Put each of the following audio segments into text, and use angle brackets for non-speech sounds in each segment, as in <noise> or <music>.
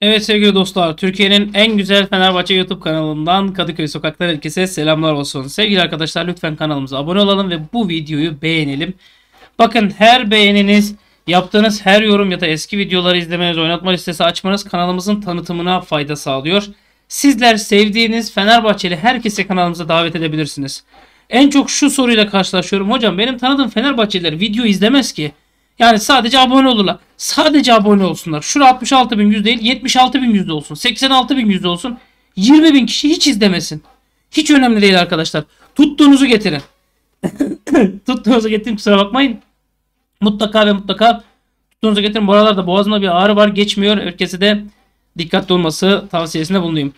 Evet sevgili dostlar, Türkiye'nin en güzel Fenerbahçe YouTube kanalından Kadıköy Sokakları herkese selamlar olsun. Sevgili arkadaşlar lütfen kanalımıza abone olalım ve bu videoyu beğenelim. Bakın her beğeniniz, yaptığınız her yorum ya da eski videoları izlemeniz, oynatma listesi açmanız kanalımızın tanıtımına fayda sağlıyor. Sizler sevdiğiniz Fenerbahçeli herkese kanalımıza davet edebilirsiniz. En çok şu soruyla karşılaşıyorum. Hocam benim tanıdığım Fenerbahçeliler video izlemez ki. Yani sadece abone olurlar. Sadece abone olsunlar. Şura 66 bin yüz değil 76 bin yüzde olsun. 86 bin yüzde olsun. 20 bin kişi hiç izlemesin. Hiç önemli değil arkadaşlar. Tuttuğunuzu getirin. <coughs> tuttuğunuzu getirin kusura bakmayın. Mutlaka ve mutlaka tuttuğunuzu getirin. Bu aralarda boğazımda bir ağrı var geçmiyor. Herkese de dikkatli olması tavsiyesinde bulunayım.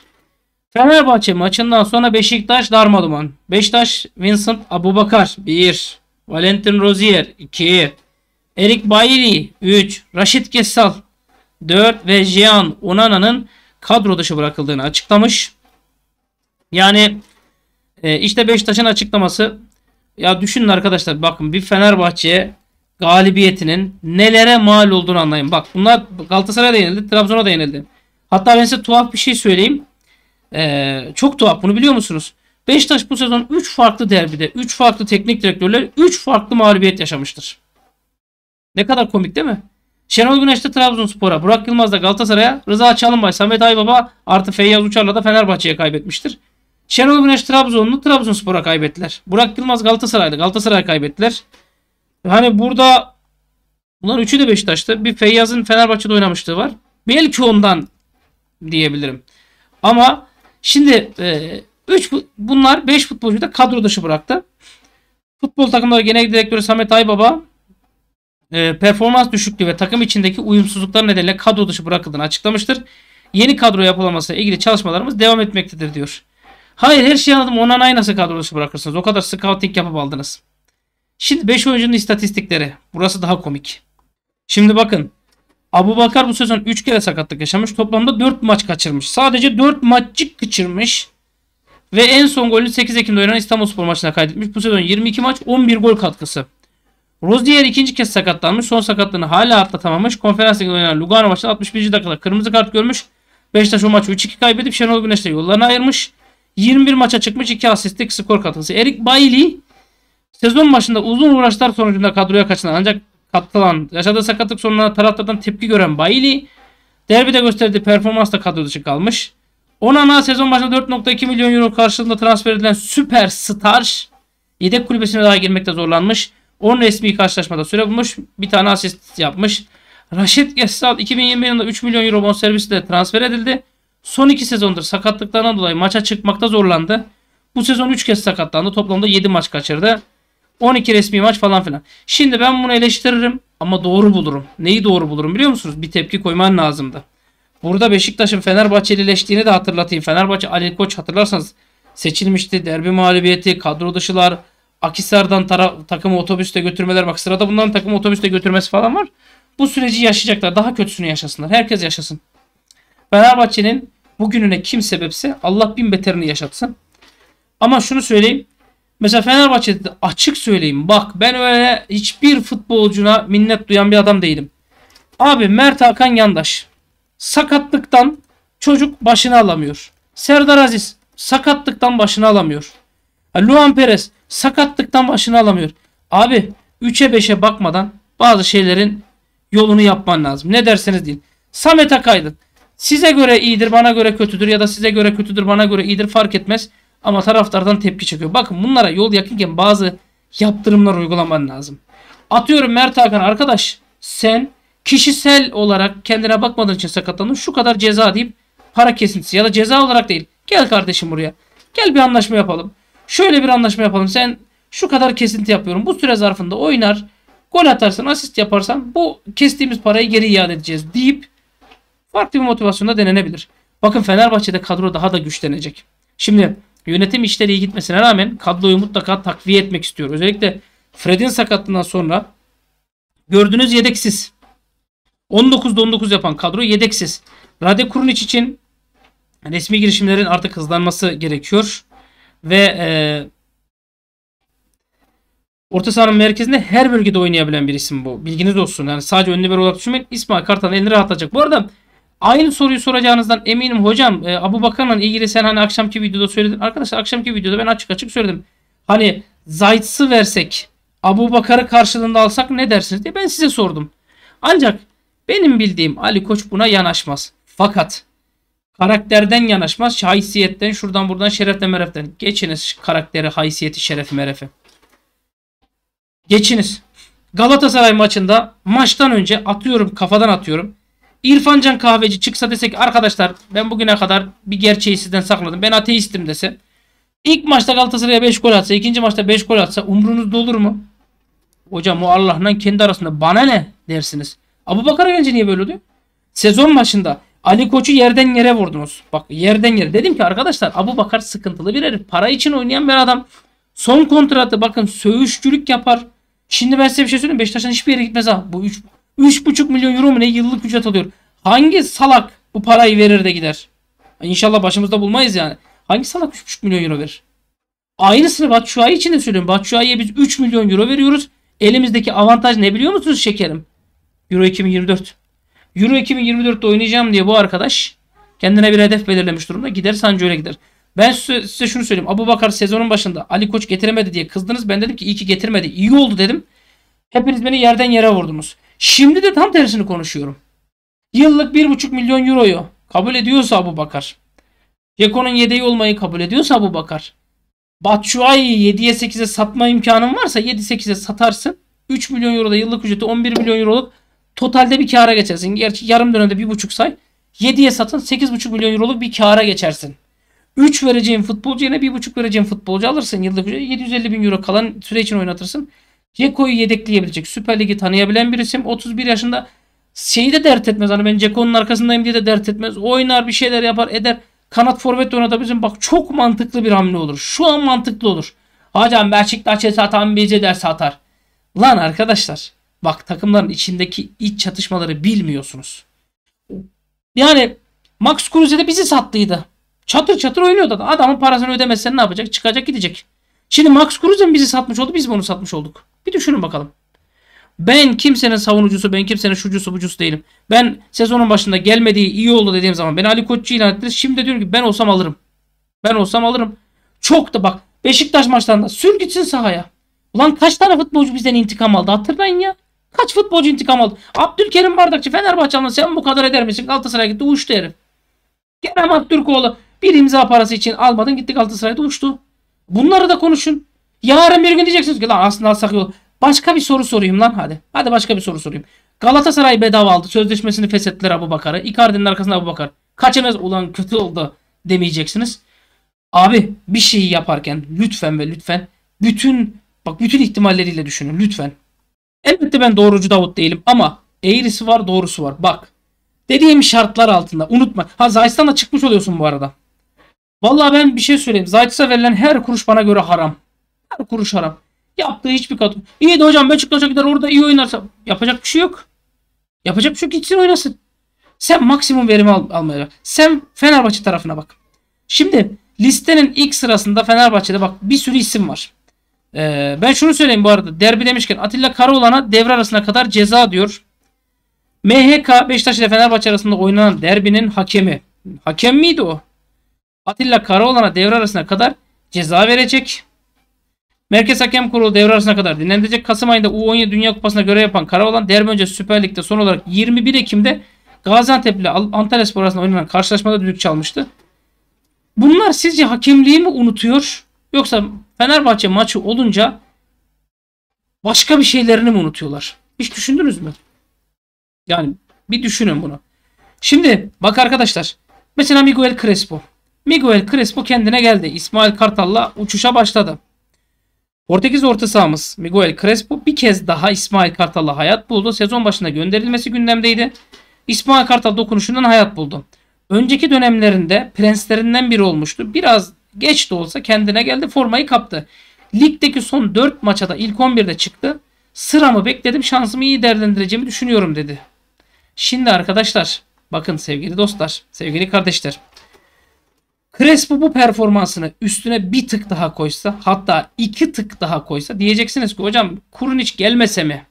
Fenerbahçe maçından sonra Beşiktaş darmaduman. Beşiktaş Vincent Abubakar 1. Valentin Rozier 2. Erik Bayri 3, Raşit Gessal 4 ve Jean Unana'nın kadro dışı bırakıldığını açıklamış. Yani e, işte Beşiktaş'ın açıklaması ya düşünün arkadaşlar bakın bir Fenerbahçe'ye galibiyetinin nelere mal olduğunu anlayın. Bak bunlar Galatasaray'a da yenildi, Trabzon'a da yenildi. Hatta ben size tuhaf bir şey söyleyeyim. Ee, çok tuhaf bunu biliyor musunuz? Beşiktaş bu sezon 3 farklı derbide, 3 farklı teknik direktörler, 3 farklı mağlubiyet yaşamıştır. Ne kadar komik değil mi? Şenol Güneş de Trabzonspor'a, Burak Yılmaz da Galatasaray'a, Rıza Çalınbay, Samet Aybaba artı Feyyaz Uçar'la da Fenerbahçe'ye kaybetmiştir. Şenol Güneş Trabzonlu Trabzonspor'a kaybettiler. Burak Yılmaz Galatasaray'da Galatasaray'a kaybettiler. Hani burada bunlar üçü de Beşiktaş'ta. Bir Feyyaz'ın Fenerbahçe'de oynamışlığı var. Belki ondan diyebilirim. Ama şimdi e, üç, bunlar 5 futbolcuyu da kadro dışı bıraktı. Futbol takımları genel direktörü Samet Aybaba ee, performans düşüklüğü ve takım içindeki uyumsuzluklar nedeniyle kadro dışı bırakıldığını açıklamıştır. Yeni kadro yapılamasıyla ilgili çalışmalarımız devam etmektedir diyor. Hayır her şeyi anladım. Onana'yı nasıl kadro dışı bırakırsınız? O kadar scouting yapıp aldınız. Şimdi 5 oyuncunun istatistikleri. Burası daha komik. Şimdi bakın. Abu Bakar bu sezon 3 kere sakatlık yaşamış. Toplamda 4 maç kaçırmış. Sadece 4 maçcık kaçırmış. Ve en son golünü 8 Ekim'de oynanan İstanbul Spor maçına kaydetmiş. Bu sezon 22 maç 11 gol katkısı. Rozier ikinci kez sakatlanmış. Son sakatlığını hala atlatamamış. Konferans liginde oynanan Lugano maçında 61. dakikada kırmızı kart görmüş. Beşiktaş o maçı 3-2 kaybedip Şenol Güneş'le yollarını ayırmış. 21 maça çıkmış 2 asistlik skor katkısı. Erik Bailey sezon başında uzun uğraşlar sonucunda kadroya kaçınan ancak katılan yaşadığı sakatlık sorunlarına taraftardan tepki gören Bailey derbide gösterdiği performansla kadro dışı kalmış. Onana sezon başında 4.2 milyon euro karşılığında transfer edilen süper süperstar yedek kulübesine daha girmekte zorlanmış. 10 resmi karşılaşmada süre bulmuş. Bir tane asist yapmış. Raşit Gessal 2020 yılında 3 milyon euro bonservisiyle transfer edildi. Son 2 sezondur sakatlıklarına dolayı maça çıkmakta zorlandı. Bu sezon 3 kez sakatlandı. Toplamda 7 maç kaçırdı. 12 resmi maç falan filan. Şimdi ben bunu eleştiririm ama doğru bulurum. Neyi doğru bulurum biliyor musunuz? Bir tepki koyman lazımdı. Burada Beşiktaş'ın Fenerbahçelileştiğini de hatırlatayım. Fenerbahçe Ali Koç hatırlarsanız seçilmişti. Derbi mağlubiyeti, kadro dışılar, Akisar'dan tara- takımı otobüste götürmeler bak sırada bundan takımı otobüste götürmesi falan var. Bu süreci yaşayacaklar. Daha kötüsünü yaşasınlar. Herkes yaşasın. Fenerbahçe'nin bugününe kim sebepse Allah bin beterini yaşatsın. Ama şunu söyleyeyim. Mesela Fenerbahçe'de açık söyleyeyim. Bak ben öyle hiçbir futbolcuna minnet duyan bir adam değilim. Abi Mert Hakan Yandaş sakatlıktan çocuk başını alamıyor. Serdar Aziz sakatlıktan başını alamıyor. Luan Perez sakatlıktan başını alamıyor. Abi 3'e 5'e bakmadan bazı şeylerin yolunu yapman lazım. Ne derseniz deyin. Samet Akaydın. Size göre iyidir bana göre kötüdür ya da size göre kötüdür bana göre iyidir fark etmez. Ama taraftardan tepki çekiyor. Bakın bunlara yol yakınken bazı yaptırımlar uygulaman lazım. Atıyorum Mert Hakan arkadaş sen kişisel olarak kendine bakmadığın için sakatlandın. Şu kadar ceza deyip para kesintisi ya da ceza olarak değil. Gel kardeşim buraya. Gel bir anlaşma yapalım. Şöyle bir anlaşma yapalım. Sen şu kadar kesinti yapıyorum. Bu süre zarfında oynar. Gol atarsan, asist yaparsan bu kestiğimiz parayı geri iade edeceğiz deyip farklı bir motivasyonda denenebilir. Bakın Fenerbahçe'de kadro daha da güçlenecek. Şimdi yönetim işleri iyi gitmesine rağmen kadroyu mutlaka takviye etmek istiyor. Özellikle Fred'in sakatlığından sonra gördüğünüz yedeksiz. 19 19 yapan kadro yedeksiz. Rade Kurunic için resmi girişimlerin artık hızlanması gerekiyor ve e, orta sahanın merkezinde her bölgede oynayabilen bir isim bu. Bilginiz olsun. Yani sadece önlü bir olarak düşünmeyin. İsmail Kartal elini rahatlatacak. Bu arada aynı soruyu soracağınızdan eminim hocam. E, Abu Bakan'la ilgili sen hani akşamki videoda söyledin. Arkadaşlar akşamki videoda ben açık açık söyledim. Hani Zayt'sı versek Abu Bakar'ı karşılığında alsak ne dersiniz diye ben size sordum. Ancak benim bildiğim Ali Koç buna yanaşmaz. Fakat Karakterden yanaşmaz. Haysiyetten şuradan buradan şereften mereften. Geçiniz karakteri, haysiyeti, şerefi, merefi. Geçiniz. Galatasaray maçında maçtan önce atıyorum kafadan atıyorum. İrfancan kahveci çıksa desek arkadaşlar ben bugüne kadar bir gerçeği sizden sakladım. Ben ateistim dese. İlk maçta Galatasaray'a 5 gol atsa, ikinci maçta 5 gol atsa umrunuzda olur mu? Hocam o Allah'la kendi arasında bana ne dersiniz? Abu Bakar gelince niye böyle oluyor? Sezon başında Ali Koç'u yerden yere vurdunuz. Bak yerden yere. Dedim ki arkadaşlar Abu Bakar sıkıntılı bir herif. Para için oynayan bir adam. Son kontratı bakın söğüşçülük yapar. Şimdi ben size bir şey söyleyeyim. Beşiktaş'tan hiçbir yere gitmez ha. Bu 3,5 milyon euro mu ne yıllık ücret alıyor. Hangi salak bu parayı verir de gider? İnşallah başımızda bulmayız yani. Hangi salak 3,5 milyon euro verir? Aynısını Batshuayi için de söylüyorum. Batshuayi'ye biz 3 milyon euro veriyoruz. Elimizdeki avantaj ne biliyor musunuz şekerim? Euro 2024. Euro 2024'te oynayacağım diye bu arkadaş kendine bir hedef belirlemiş durumda. Gider sancı öyle gider. Ben size şunu söyleyeyim. Abu Bakar sezonun başında Ali Koç getiremedi diye kızdınız. Ben dedim ki iyi ki getirmedi. İyi oldu dedim. Hepiniz beni yerden yere vurdunuz. Şimdi de tam tersini konuşuyorum. Yıllık 1,5 milyon euroyu kabul ediyorsa Abu Bakar. Ceko'nun yedeği olmayı kabul ediyorsa Abu Bakar. Batshuayi'yi 7'ye 8'e satma imkanın varsa 7-8'e satarsın. 3 milyon euroda yıllık ücreti 11 milyon euroluk Totalde bir kâra geçersin. Gerçi yarım dönemde bir buçuk say. 7'ye satın 8,5 milyon euroluk bir kâra geçersin. 3 vereceğin futbolcu yerine 1,5 vereceğin futbolcu alırsın. Yıllık 750 bin euro kalan süre için oynatırsın. Ceko'yu yedekleyebilecek. Süper Lig'i tanıyabilen bir isim. 31 yaşında şeyi de dert etmez. Hani ben Ceko'nun arkasındayım diye de dert etmez. Oynar bir şeyler yapar eder. Kanat forvet de oynatabilirsin. Bak çok mantıklı bir hamle olur. Şu an mantıklı olur. Hocam Beşiktaş'a satan bize de satar. Lan arkadaşlar Bak takımların içindeki iç çatışmaları bilmiyorsunuz. Yani Max Kruse de bizi sattıydı. Çatır çatır oynuyordu. Adamın parasını ödemezsen ne yapacak? Çıkacak gidecek. Şimdi Max Kruse mi bizi satmış oldu? Biz mi onu satmış olduk? Bir düşünün bakalım. Ben kimsenin savunucusu, ben kimsenin şucusu bucusu değilim. Ben sezonun başında gelmediği iyi oldu dediğim zaman ben Ali Koççu ilan ettiniz. Şimdi diyorum ki ben olsam alırım. Ben olsam alırım. Çok da bak Beşiktaş maçlarında sür gitsin sahaya. Ulan kaç tane futbolcu bizden intikam aldı hatırlayın ya. Kaç futbolcu intikam aldı? Abdülkerim Bardakçı Fenerbahçe'nin sen bu kadar eder misin? Galatasaray'a gitti uçtu herif. Kerem Aktürkoğlu bir imza parası için almadın gitti Galatasaray'da uçtu. Bunları da konuşun. Yarın bir gün diyeceksiniz ki lan aslında alsak yol. Başka bir soru sorayım lan hadi. Hadi başka bir soru sorayım. Galatasaray bedava aldı. Sözleşmesini feshettiler Abu Bakar'ı. Icardi'nin arkasında Abu Bakar. Kaçınız ulan kötü oldu demeyeceksiniz. Abi bir şeyi yaparken lütfen ve lütfen bütün bak bütün ihtimalleriyle düşünün lütfen. Elbette ben doğrucu Davut değilim ama eğrisi var doğrusu var. Bak dediğim şartlar altında unutma. Ha Zayt'tan çıkmış oluyorsun bu arada. Vallahi ben bir şey söyleyeyim. Zayt'sa verilen her kuruş bana göre haram. Her kuruş haram. Yaptığı hiçbir kat. İyi de hocam Beşiktaş'a gider orada iyi oynarsa. Yapacak bir şey yok. Yapacak bir şey yok. Gitsin oynasın. Sen maksimum verimi al almaya Sen Fenerbahçe tarafına bak. Şimdi listenin ilk sırasında Fenerbahçe'de bak bir sürü isim var. Ee, ben şunu söyleyeyim bu arada. Derbi demişken Atilla Karaoğlan'a devre arasına kadar ceza diyor. MHK Beşiktaş ile Fenerbahçe arasında oynanan derbinin hakemi. Hakem miydi o? Atilla Karaoğlan'a devre arasına kadar ceza verecek. Merkez Hakem Kurulu devre arasına kadar dinlenecek. Kasım ayında U17 Dünya Kupası'na göre yapan Karaoğlan derbi önce Süper Lig'de son olarak 21 Ekim'de Gaziantep ile Antalya Spor arasında oynanan karşılaşmada düdük çalmıştı. Bunlar sizce hakemliği mi unutuyor? Yoksa Fenerbahçe maçı olunca başka bir şeylerini mi unutuyorlar? Hiç düşündünüz mü? Yani bir düşünün bunu. Şimdi bak arkadaşlar. Mesela Miguel Crespo. Miguel Crespo kendine geldi. İsmail Kartal'la uçuşa başladı. Portekiz orta sahamız Miguel Crespo bir kez daha İsmail Kartal'la hayat buldu. Sezon başında gönderilmesi gündemdeydi. İsmail Kartal dokunuşundan hayat buldu. Önceki dönemlerinde prenslerinden biri olmuştu. Biraz Geç de olsa kendine geldi formayı kaptı. Ligdeki son 4 maça da ilk 11'de çıktı. Sıramı bekledim şansımı iyi değerlendireceğimi düşünüyorum dedi. Şimdi arkadaşlar bakın sevgili dostlar sevgili kardeşler. Crespo bu performansını üstüne bir tık daha koysa hatta iki tık daha koysa diyeceksiniz ki hocam Kurun hiç gelmese mi?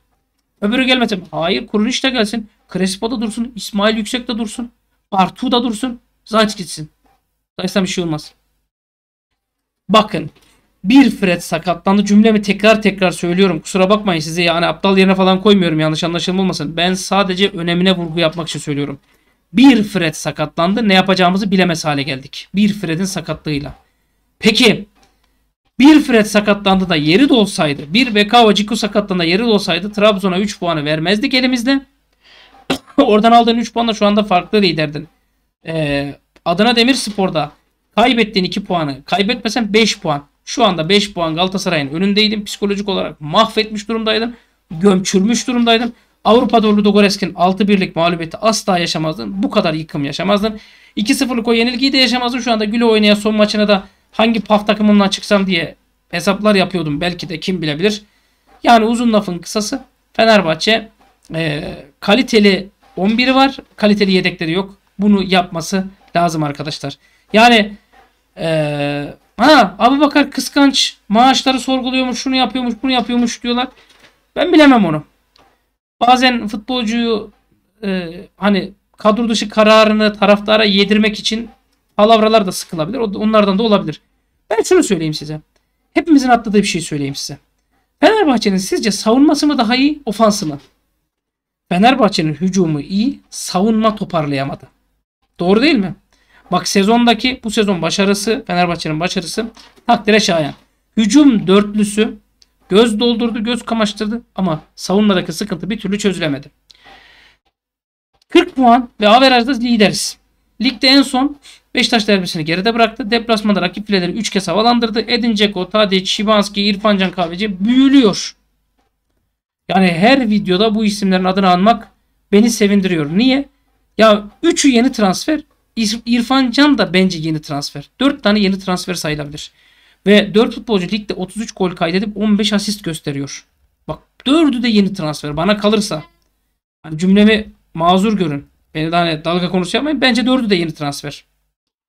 Öbürü gelmese mi? Hayır Kurun hiç de gelsin. Crespo da dursun. İsmail Yüksek de dursun. Bartu da dursun. Zayt gitsin. Zaysam bir şey olmaz. Bakın bir Fred sakatlandı. Cümlemi tekrar tekrar söylüyorum. Kusura bakmayın size yani aptal yerine falan koymuyorum yanlış anlaşılma olmasın. Ben sadece önemine vurgu yapmak için söylüyorum. Bir Fred sakatlandı. Ne yapacağımızı bilemez hale geldik. Bir Fred'in sakatlığıyla. Peki bir Fred sakatlandı da yeri de olsaydı, bir Bekao Ciku sakatlandı da yeri de olsaydı Trabzon'a 3 puanı vermezdik elimizde. <coughs> Oradan aldığın 3 puanla şu anda farklı liderdin. Ee, Adana Demirspor'da Kaybettiğin 2 puanı kaybetmesen 5 puan. Şu anda 5 puan Galatasaray'ın önündeydim. Psikolojik olarak mahvetmiş durumdaydım. Gömçürmüş durumdaydım. Avrupa Avrupa'da Ludogorets'in 6 birlik mağlubiyeti asla yaşamazdın. Bu kadar yıkım yaşamazdın. 2-0'lık o yenilgiyi de yaşamazdın. Şu anda güle oynaya son maçına da hangi paf takımından çıksam diye hesaplar yapıyordum. Belki de kim bilebilir. Yani uzun lafın kısası Fenerbahçe e, kaliteli 11'i var. Kaliteli yedekleri yok. Bunu yapması lazım arkadaşlar. Yani ee, ha Abu Bakar kıskanç maaşları sorguluyormuş şunu yapıyormuş bunu yapıyormuş diyorlar. Ben bilemem onu. Bazen futbolcuyu e, hani kadro dışı kararını taraftara yedirmek için palavralar da sıkılabilir. Onlardan da olabilir. Ben şunu söyleyeyim size. Hepimizin atladığı bir şey söyleyeyim size. Fenerbahçe'nin sizce savunması mı daha iyi, ofansı mı? Fenerbahçe'nin hücumu iyi, savunma toparlayamadı. Doğru değil mi? Bak sezondaki bu sezon başarısı Fenerbahçe'nin başarısı takdire şayan. Hücum dörtlüsü göz doldurdu, göz kamaştırdı ama savunmadaki sıkıntı bir türlü çözülemedi. 40 puan ve averajda lideriz. Ligde en son Beşiktaş derbisini geride bıraktı. Deplasmanda rakip fileleri 3 kez havalandırdı. Edin Dzeko, Tadic, Şibanski, İrfan Can Kahveci büyülüyor. Yani her videoda bu isimlerin adını anmak beni sevindiriyor. Niye? Ya üçü yeni transfer, İrfan Can da bence yeni transfer. 4 tane yeni transfer sayılabilir. Ve 4 futbolcu ligde 33 gol kaydedip 15 asist gösteriyor. Bak 4'ü de yeni transfer bana kalırsa. Hani cümlemi mazur görün. Beni daha hani dalga konusu yapmayın. Bence 4'ü de yeni transfer.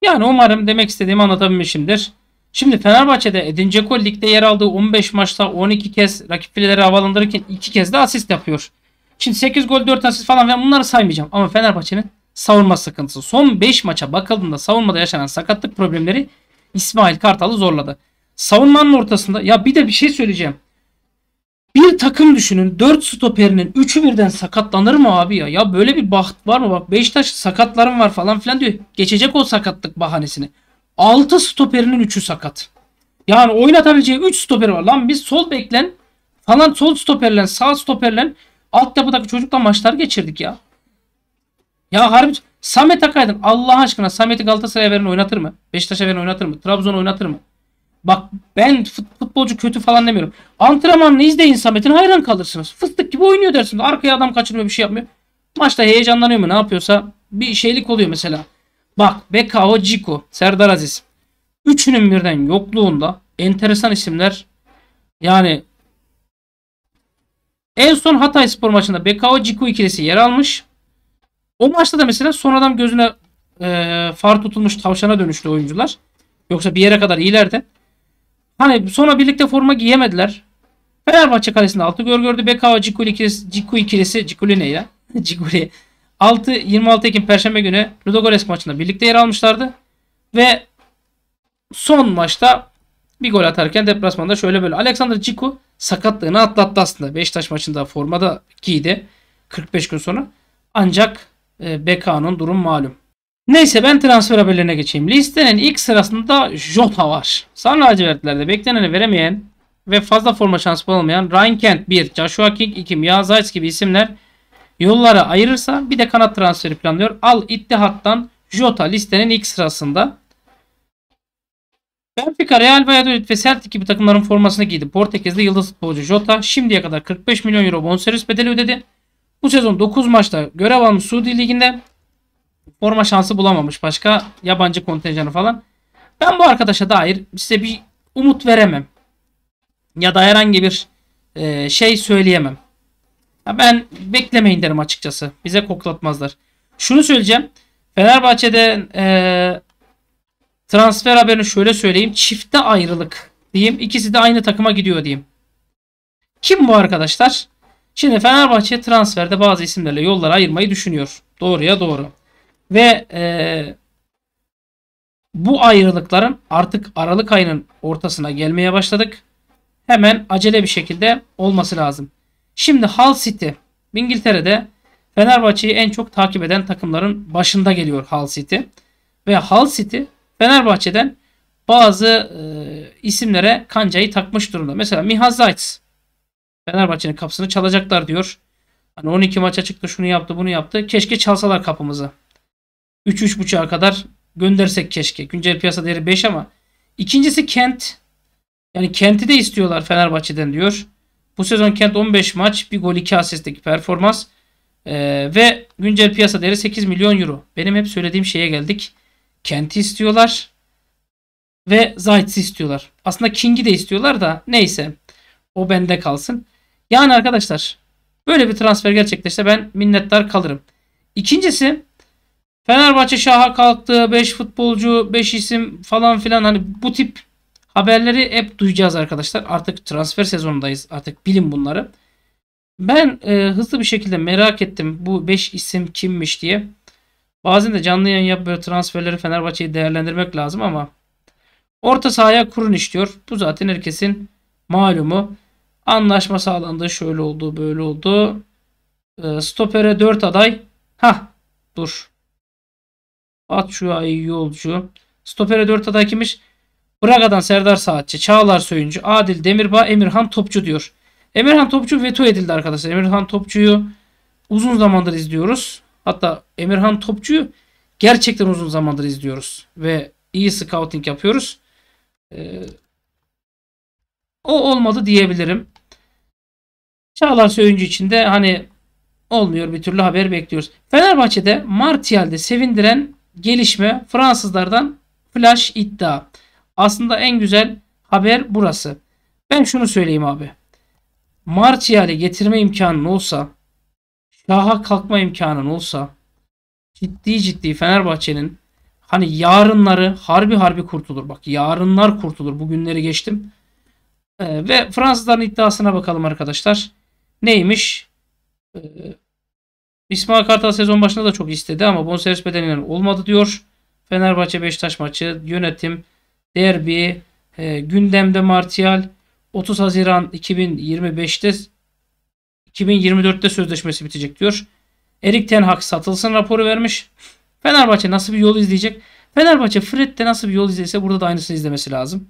Yani umarım demek istediğimi anlatabilmişimdir. Şimdi Fenerbahçe'de Edin Dzeko ligde yer aldığı 15 maçta 12 kez rakip fileleri havalandırırken 2 kez de asist yapıyor. Şimdi 8 gol 4 asist falan ben bunları saymayacağım. Ama Fenerbahçe'nin savunma sıkıntısı. Son 5 maça bakıldığında savunmada yaşanan sakatlık problemleri İsmail Kartal'ı zorladı. Savunmanın ortasında ya bir de bir şey söyleyeceğim. Bir takım düşünün 4 stoperinin 3'ü birden sakatlanır mı abi ya? Ya böyle bir baht var mı? Bak Beşiktaş sakatlarım var falan filan diyor. Geçecek o sakatlık bahanesini. 6 stoperinin 3'ü sakat. Yani oynatabileceği 3 stoper var. Lan biz sol beklen falan sol stoperlen sağ stoperlen altyapıdaki çocukla maçlar geçirdik ya. Ya harbi Samet Akaydın Allah aşkına Samet'i Galatasaray'a veren oynatır mı? Beşiktaş'a veren oynatır mı? Trabzon oynatır mı? Bak ben futbolcu kötü falan demiyorum. Antrenmanını izleyin Samet'in hayran kalırsınız. Fıstık gibi oynuyor dersiniz. Arkaya adam kaçırmıyor bir şey yapmıyor. Maçta heyecanlanıyor mu ne yapıyorsa bir şeylik oluyor mesela. Bak Bekao, Ciko, Serdar Aziz. Üçünün birden yokluğunda enteresan isimler yani en son Hatay Spor maçında Bekao Ciku ikilisi yer almış. O maçta da mesela son adam gözüne e, far tutulmuş tavşana dönüştü oyuncular. Yoksa bir yere kadar iyilerdi. Hani sonra birlikte forma giyemediler. Fenerbahçe kalesinde 6 gol gördü. Bekao Cikuli ikilisi, Ciku ikilisi, Cikuli ne ya? <laughs> Cikuli. 6 26 Ekim Perşembe günü Ludogorets maçında birlikte yer almışlardı. Ve son maçta bir gol atarken deplasmanda şöyle böyle. Alexander Ciku sakatlığını atlattı aslında. Beşiktaş maçında formada giydi. 45 gün sonra. Ancak e, Beka'nın durum malum. Neyse ben transfer haberlerine geçeyim. Listenin ilk sırasında Jota var. Sarı lacivertlerde bekleneni veremeyen ve fazla forma şansı bulamayan Ryan Kent 1, Joshua King 2, Mia Zayt gibi isimler yollara ayırırsa bir de kanat transferi planlıyor. Al İttihat'tan Jota listenin ilk sırasında. Benfica, Real Valladolid ve Celtic gibi takımların formasını giydi. Portekizli yıldız futbolcu Jota şimdiye kadar 45 milyon euro bonservis bedeli ödedi. Bu sezon 9 maçta görev almış Suudi Ligi'nde forma şansı bulamamış başka yabancı kontenjanı falan. Ben bu arkadaşa dair size bir umut veremem. Ya da herhangi bir e, şey söyleyemem. ben beklemeyin derim açıkçası. Bize koklatmazlar. Şunu söyleyeceğim. Fenerbahçe'de e, transfer haberini şöyle söyleyeyim. Çifte ayrılık diyeyim. İkisi de aynı takıma gidiyor diyeyim. Kim bu arkadaşlar? Şimdi Fenerbahçe transferde bazı isimlerle yolları ayırmayı düşünüyor. Doğruya doğru. Ve e, bu ayrılıkların artık Aralık ayının ortasına gelmeye başladık. Hemen acele bir şekilde olması lazım. Şimdi Hull City İngiltere'de Fenerbahçe'yi en çok takip eden takımların başında geliyor Hull City. Ve Hull City Fenerbahçe'den bazı e, isimlere kancayı takmış durumda. Mesela Miha Zayt's Fenerbahçe'nin kapısını çalacaklar diyor. Hani 12 maça çıktı şunu yaptı bunu yaptı. Keşke çalsalar kapımızı. 3-3.5'a kadar göndersek keşke. Güncel piyasa değeri 5 ama. İkincisi Kent. Yani Kent'i de istiyorlar Fenerbahçe'den diyor. Bu sezon Kent 15 maç, bir gol 2 asistteki performans ee, ve güncel piyasa değeri 8 milyon euro. Benim hep söylediğim şeye geldik. Kent'i istiyorlar ve Zayt'si istiyorlar. Aslında King'i de istiyorlar da neyse o bende kalsın. Yani arkadaşlar böyle bir transfer gerçekleşse ben minnettar kalırım. İkincisi Fenerbahçe şaha kalktı. 5 futbolcu, 5 isim falan filan hani bu tip haberleri hep duyacağız arkadaşlar. Artık transfer sezonundayız. Artık bilin bunları. Ben e, hızlı bir şekilde merak ettim bu 5 isim kimmiş diye. Bazen de canlı yayın yap böyle transferleri Fenerbahçe'yi değerlendirmek lazım ama orta sahaya kurun istiyor. Bu zaten herkesin malumu. Anlaşma sağlandı. Şöyle oldu böyle oldu. Ee, stopere 4 aday. Ha dur. At şu Batshuayi yolcu. Stopere 4 aday kimmiş? Braga'dan Serdar Saatçi, Çağlar Söyüncü, Adil Demirbağ, Emirhan Topçu diyor. Emirhan Topçu veto edildi arkadaşlar. Emirhan Topçu'yu uzun zamandır izliyoruz. Hatta Emirhan Topçu'yu gerçekten uzun zamandır izliyoruz. Ve iyi scouting yapıyoruz. Ee, o olmadı diyebilirim. Çağlar Söyüncü için de hani olmuyor bir türlü haber bekliyoruz. Fenerbahçe'de Martial'de sevindiren gelişme Fransızlardan flash iddia. Aslında en güzel haber burası. Ben şunu söyleyeyim abi. Martial'i getirme imkanın olsa, şaha kalkma imkanın olsa ciddi ciddi Fenerbahçe'nin hani yarınları harbi harbi kurtulur. Bak yarınlar kurtulur. Bugünleri geçtim. Ee, ve Fransızların iddiasına bakalım arkadaşlar. Neymiş? Ee, İsmail Kartal sezon başında da çok istedi ama bonservis bedeninden olmadı diyor. Fenerbahçe Beşiktaş maçı, yönetim, derbi, e, gündemde Martial 30 Haziran 2025'te 2024'te sözleşmesi bitecek diyor. Erik Ten Hag satılsın raporu vermiş. Fenerbahçe nasıl bir yol izleyecek? Fenerbahçe Fred de nasıl bir yol izleyse burada da aynısını izlemesi lazım.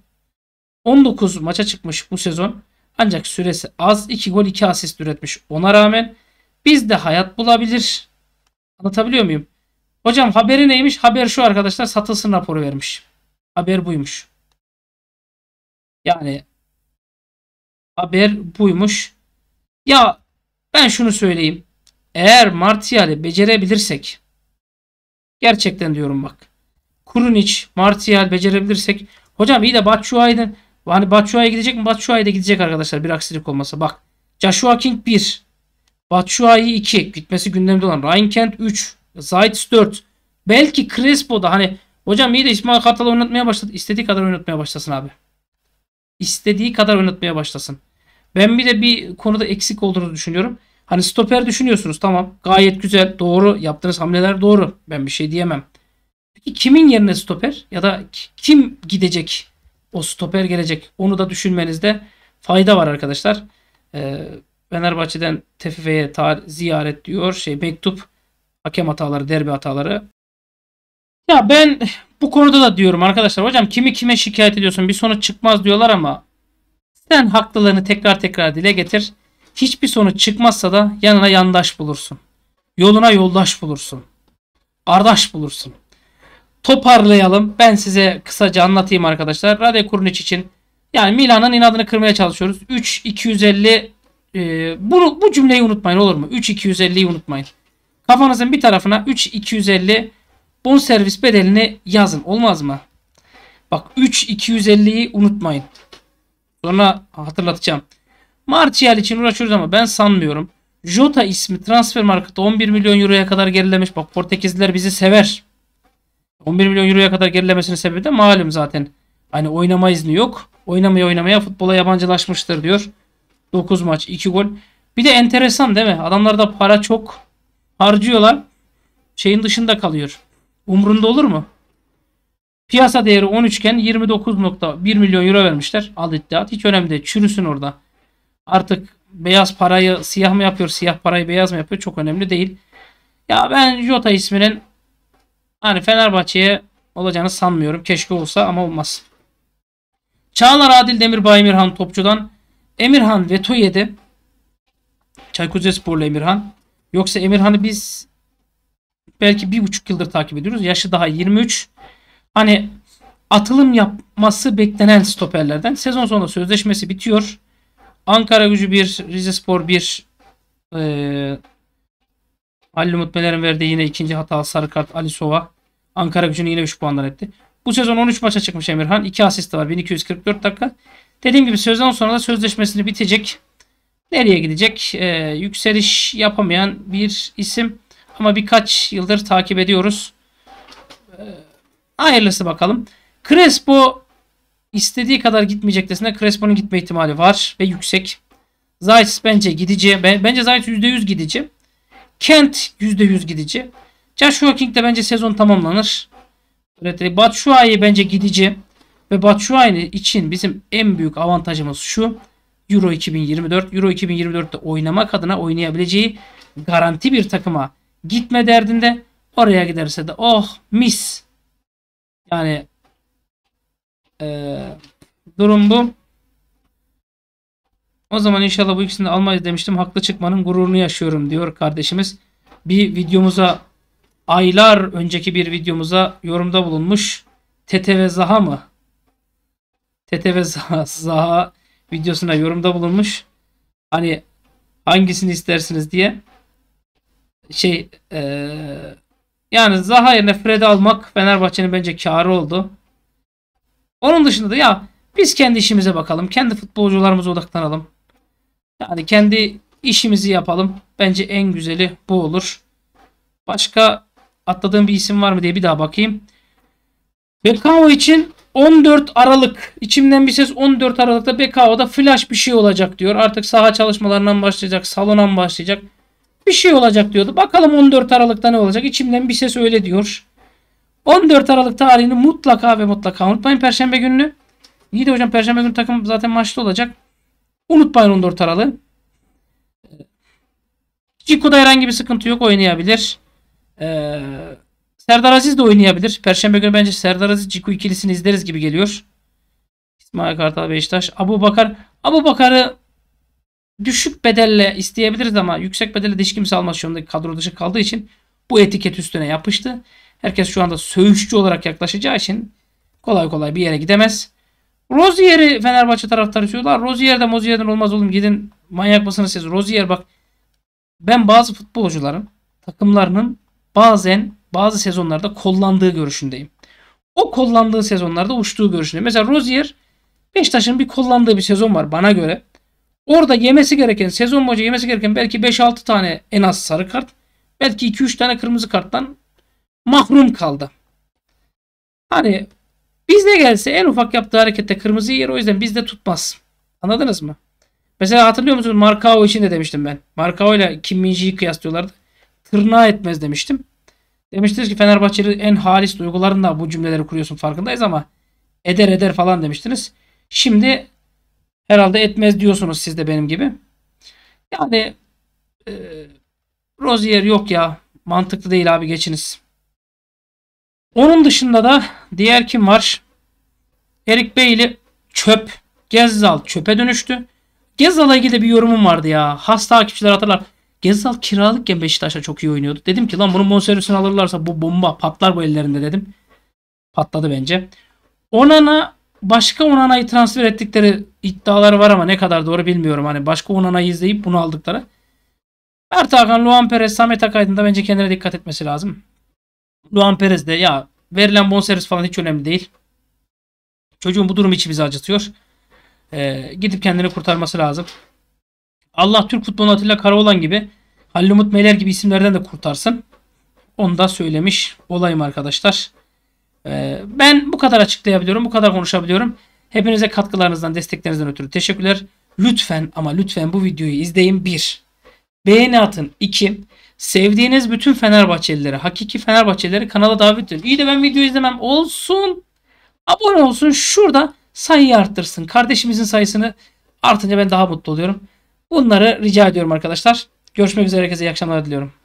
19 maça çıkmış bu sezon. Ancak süresi az. 2 gol 2 asist üretmiş. Ona rağmen biz de hayat bulabilir. Anlatabiliyor muyum? Hocam haberi neymiş? Haber şu arkadaşlar satılsın raporu vermiş. Haber buymuş. Yani haber buymuş. Ya ben şunu söyleyeyim. Eğer Martial'i becerebilirsek gerçekten diyorum bak. Kurun Kurunic, Martial becerebilirsek hocam iyi de Batshuayi'nin Hani Batshuayi gidecek mi? Batshuayi de gidecek arkadaşlar bir aksilik olmasa. Bak Joshua King 1. Batshuayi 2. Gitmesi gündemde olan. Ryan Kent 3. Zaitz 4. Belki Crespo da hani hocam iyi de İsmail Kartal'ı oynatmaya başladı. İstediği kadar oynatmaya başlasın abi. İstediği kadar oynatmaya başlasın. Ben bir de bir konuda eksik olduğunu düşünüyorum. Hani stoper düşünüyorsunuz tamam. Gayet güzel doğru yaptığınız hamleler doğru. Ben bir şey diyemem. Peki kimin yerine stoper ya da kim gidecek o stoper gelecek. Onu da düşünmenizde fayda var arkadaşlar. Ee, Fenerbahçe'den Tefife'ye ziyaret diyor. Şey mektup hakem hataları, derbi hataları. Ya ben bu konuda da diyorum arkadaşlar. Hocam kimi kime şikayet ediyorsun? Bir sonuç çıkmaz diyorlar ama sen haklılığını tekrar tekrar dile getir. Hiçbir sonuç çıkmazsa da yanına yandaş bulursun. Yoluna yoldaş bulursun. Ardaş bulursun toparlayalım. Ben size kısaca anlatayım arkadaşlar. Rade Kurnic için yani Milan'ın inadını kırmaya çalışıyoruz. 3-250 e, bunu, bu cümleyi unutmayın olur mu? 3-250'yi unutmayın. Kafanızın bir tarafına 3-250 bon servis bedelini yazın. Olmaz mı? Bak 3-250'yi unutmayın. Sonra hatırlatacağım. Martial için uğraşıyoruz ama ben sanmıyorum. Jota ismi transfer markette 11 milyon euroya kadar gerilemiş. Bak Portekizliler bizi sever. 11 milyon euroya kadar gerilemesinin sebebi de malum zaten. Hani oynama izni yok. Oynamaya oynamaya futbola yabancılaşmıştır diyor. 9 maç 2 gol. Bir de enteresan değil mi? Adamlarda para çok harcıyorlar. Şeyin dışında kalıyor. Umrunda olur mu? Piyasa değeri 13 iken 29.1 milyon euro vermişler. Al iddiat. Hiç önemli değil. Çürüsün orada. Artık beyaz parayı siyah mı yapıyor, siyah parayı beyaz mı yapıyor çok önemli değil. Ya ben Jota isminin Hani Fenerbahçe'ye olacağını sanmıyorum. Keşke olsa ama olmaz. Çağlar Adil Demirbay Emirhan Topçu'dan Emirhan veto yedi. Çaykur Rizesporlu Emirhan. Yoksa Emirhan'ı biz belki bir buçuk yıldır takip ediyoruz. Yaşı daha 23. Hani atılım yapması beklenen stoperlerden. Sezon sonunda sözleşmesi bitiyor. Ankara gücü 1, Rizespor 1 e, Halil Umut Meler'in verdiği yine ikinci hata sarı kart Ali Sova. Ankara gücünü yine 3 puandan etti. Bu sezon 13 maça çıkmış Emirhan. 2 asist var. 1244 dakika. Dediğim gibi sezon sonunda sözleşmesini bitecek. Nereye gidecek? Ee, yükseliş yapamayan bir isim. Ama birkaç yıldır takip ediyoruz. Ee, hayırlısı bakalım. Crespo istediği kadar gitmeyecek desine Crespo'nun gitme ihtimali var ve yüksek. Zayt bence gidici. Bence Zayt %100 gidici. Kent %100 gidici. Joshua King de bence sezon tamamlanır. Batshuayi bence gidici. Ve Batshuayi için bizim en büyük avantajımız şu. Euro 2024. Euro 2024'te oynamak adına oynayabileceği garanti bir takıma gitme derdinde. Oraya giderse de oh mis. Yani e, durum bu. O zaman inşallah bu ikisini de almayız demiştim. Haklı çıkmanın gururunu yaşıyorum diyor kardeşimiz. Bir videomuza aylar önceki bir videomuza yorumda bulunmuş. Tete ve Zaha mı? Tete ve Zaha, Zaha videosuna yorumda bulunmuş. Hani hangisini istersiniz diye. Şey ee, yani Zaha yerine Fred'i almak Fenerbahçe'nin bence karı oldu. Onun dışında da ya biz kendi işimize bakalım. Kendi futbolcularımıza odaklanalım. Yani kendi işimizi yapalım. Bence en güzeli bu olur. Başka atladığım bir isim var mı diye bir daha bakayım. Bekao için 14 Aralık. içimden bir ses 14 Aralık'ta Bekao'da flash bir şey olacak diyor. Artık saha çalışmalarından başlayacak. Salona başlayacak? Bir şey olacak diyordu. Bakalım 14 Aralık'ta ne olacak? İçimden bir ses öyle diyor. 14 Aralık tarihini mutlaka ve mutlaka unutmayın. Perşembe gününü. İyi de hocam Perşembe günü takım zaten maçta olacak. Unutmayın 14 Aralık. Ee, Ciko'da herhangi bir sıkıntı yok. Oynayabilir. Ee, Serdar Aziz de oynayabilir. Perşembe günü bence Serdar Aziz Ciko ikilisini izleriz gibi geliyor. İsmail Kartal Beşiktaş. Abu Bakar. Abu Bakar'ı düşük bedelle isteyebiliriz ama yüksek bedelle de hiç kimse almaz şu andaki kadro dışı kaldığı için bu etiket üstüne yapıştı. Herkes şu anda söğüşçü olarak yaklaşacağı için kolay kolay bir yere gidemez. Rozier'i Fenerbahçe taraftarı istiyorlar. Rozier'de Mozier'den olmaz oğlum. Gidin manyak mısınız siz? Rozier bak ben bazı futbolcuların takımlarının bazen bazı sezonlarda kollandığı görüşündeyim. O kollandığı sezonlarda uçtuğu görüşündeyim. Mesela Rozier Beşiktaş'ın bir kollandığı bir sezon var bana göre. Orada yemesi gereken sezon boyunca yemesi gereken belki 5-6 tane en az sarı kart. Belki 2-3 tane kırmızı karttan mahrum kaldı. Hani Bizde gelse en ufak yaptığı harekette kırmızı yer o yüzden bizde tutmaz. Anladınız mı? Mesela hatırlıyor musunuz Markao için de demiştim ben. Markao ile Kim Minji'yi kıyaslıyorlardı. Tırnağa etmez demiştim. Demiştiniz ki Fenerbahçeli en halis duygularında bu cümleleri kuruyorsun farkındayız ama eder eder falan demiştiniz. Şimdi herhalde etmez diyorsunuz siz de benim gibi. Yani e, Rozier yok ya mantıklı değil abi geçiniz. Onun dışında da diğer kim var? Erik Bailey çöp. Gezzal çöpe dönüştü. Gezzal'a ilgili de bir yorumum vardı ya. Hasta takipçiler hatırlar. Gezzal kiralıkken Beşiktaş'ta çok iyi oynuyordu. Dedim ki lan bunun bonservisini alırlarsa bu bomba patlar bu ellerinde dedim. Patladı bence. Onana başka Onana'yı transfer ettikleri iddiaları var ama ne kadar doğru bilmiyorum. Hani başka Onana'yı izleyip bunu aldıkları. Mert Luan Perez, Samet Akaydın da bence kendine dikkat etmesi lazım. Luan Perez de ya verilen bonservis falan hiç önemli değil. Çocuğun bu durumu içimizi acıtıyor. Ee, gidip kendini kurtarması lazım. Allah Türk futbolu Atilla Karaoğlan gibi Halil Umut Meyler gibi isimlerden de kurtarsın. Onu da söylemiş olayım arkadaşlar. Ee, ben bu kadar açıklayabiliyorum. Bu kadar konuşabiliyorum. Hepinize katkılarınızdan, desteklerinizden ötürü teşekkürler. Lütfen ama lütfen bu videoyu izleyin. 1. Beğeni atın. 2. Sevdiğiniz bütün Fenerbahçelilere, hakiki Fenerbahçelilere kanala davet edin. İyi de ben video izlemem olsun. Abone olsun şurada sayıyı arttırsın. Kardeşimizin sayısını artınca ben daha mutlu oluyorum. Bunları rica ediyorum arkadaşlar. Görüşmek üzere herkese iyi akşamlar diliyorum.